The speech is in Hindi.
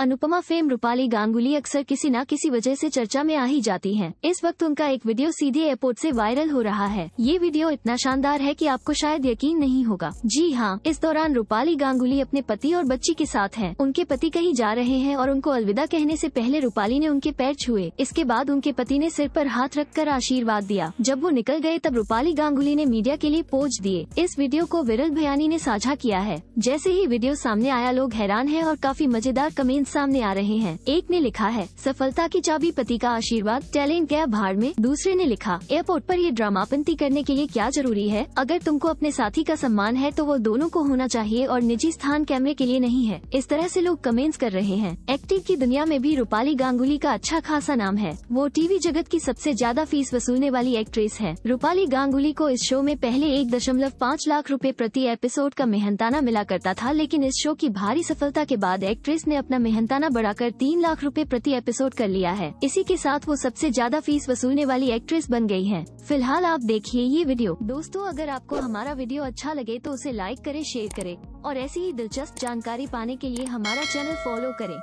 अनुपमा फेम रूपाली गांगुली अक्सर किसी न किसी वजह से चर्चा में आ ही जाती हैं। इस वक्त उनका एक वीडियो सीधे एयरपोर्ट से वायरल हो रहा है ये वीडियो इतना शानदार है कि आपको शायद यकीन नहीं होगा जी हाँ इस दौरान रूपाली गांगुली अपने पति और बच्ची के साथ हैं। उनके पति कहीं जा रहे हैं और उनको अलविदा कहने से पहले रूपाली ने उनके पैर छुए इसके बाद उनके पति ने सिर पर हाथ रखकर आशीर्वाद दिया जब वो निकल गए तब रूपाली गांगुली ने मीडिया के लिए पोज दिए इस वीडियो को विरल भयानी ने साझा किया है जैसे ही वीडियो सामने आया लोग हैरान है और काफी मजेदार कमेंट्स सामने आ रहे हैं एक ने लिखा है सफलता की चाबी पति का आशीर्वाद टैलेंट गया भाड़ में दूसरे ने लिखा एयरपोर्ट पर ये पंती करने के लिए क्या जरूरी है अगर तुमको अपने साथी का सम्मान है तो वो दोनों को होना चाहिए और निजी स्थान कैमरे के लिए नहीं है इस तरह ऐसी लोग कमेंट्स कर रहे हैं एक्टिंग की दुनिया में भी रूपाली गांगुली का अच्छा खासा नाम है वो टीवी जगत की सबसे ज्यादा फीस वसूलने वाली एक्ट्रेस है रूपाली गांगुली को इस शो में पहले एक दशमलव पाँच लाख रूपए प्रति एपिसोड का मेहनताना मिला करता था लेकिन इस शो की भारी सफलता के बाद एक्ट्रेस ने अपना मेहनत मेहनताना बढ़ाकर तीन लाख रुपए प्रति एपिसोड कर लिया है इसी के साथ वो सबसे ज्यादा फीस वसूलने वाली एक्ट्रेस बन गई है फिलहाल आप देखिए ये वीडियो दोस्तों अगर आपको हमारा वीडियो अच्छा लगे तो उसे लाइक करे शेयर करे और ऐसी ही दिलचस्प जानकारी पाने के लिए हमारा चैनल फॉलो करें